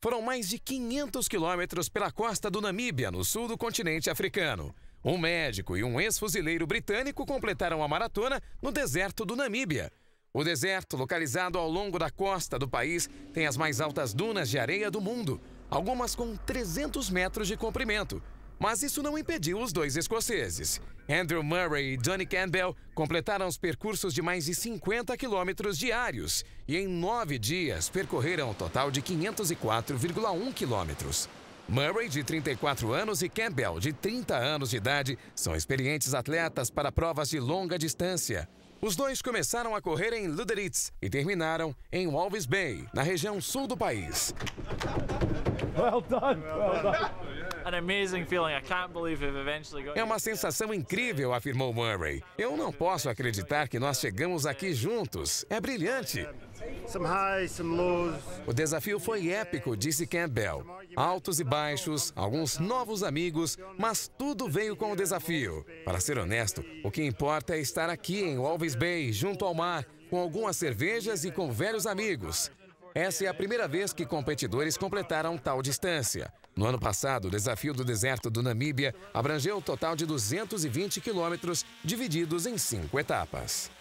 Foram mais de 500 quilômetros pela costa do Namíbia, no sul do continente africano. Um médico e um ex-fuzileiro britânico completaram a maratona no deserto do Namíbia. O deserto, localizado ao longo da costa do país, tem as mais altas dunas de areia do mundo, algumas com 300 metros de comprimento. Mas isso não impediu os dois escoceses. Andrew Murray e Johnny Campbell completaram os percursos de mais de 50 quilômetros diários e, em nove dias, percorreram um total de 504,1 quilômetros. Murray, de 34 anos, e Campbell, de 30 anos de idade, são experientes atletas para provas de longa distância. Os dois começaram a correr em Luderitz e terminaram em Walvis Bay, na região sul do país. Well done. Well done. É uma sensação incrível, afirmou Murray. Eu não posso acreditar que nós chegamos aqui juntos. É brilhante. O desafio foi épico, disse Campbell. Altos e baixos, alguns novos amigos, mas tudo veio com o desafio. Para ser honesto, o que importa é estar aqui em Walvis Bay, junto ao mar, com algumas cervejas e com velhos amigos. Essa é a primeira vez que competidores completaram tal distância. No ano passado, o desafio do deserto do Namíbia abrangeu um total de 220 quilômetros, divididos em cinco etapas.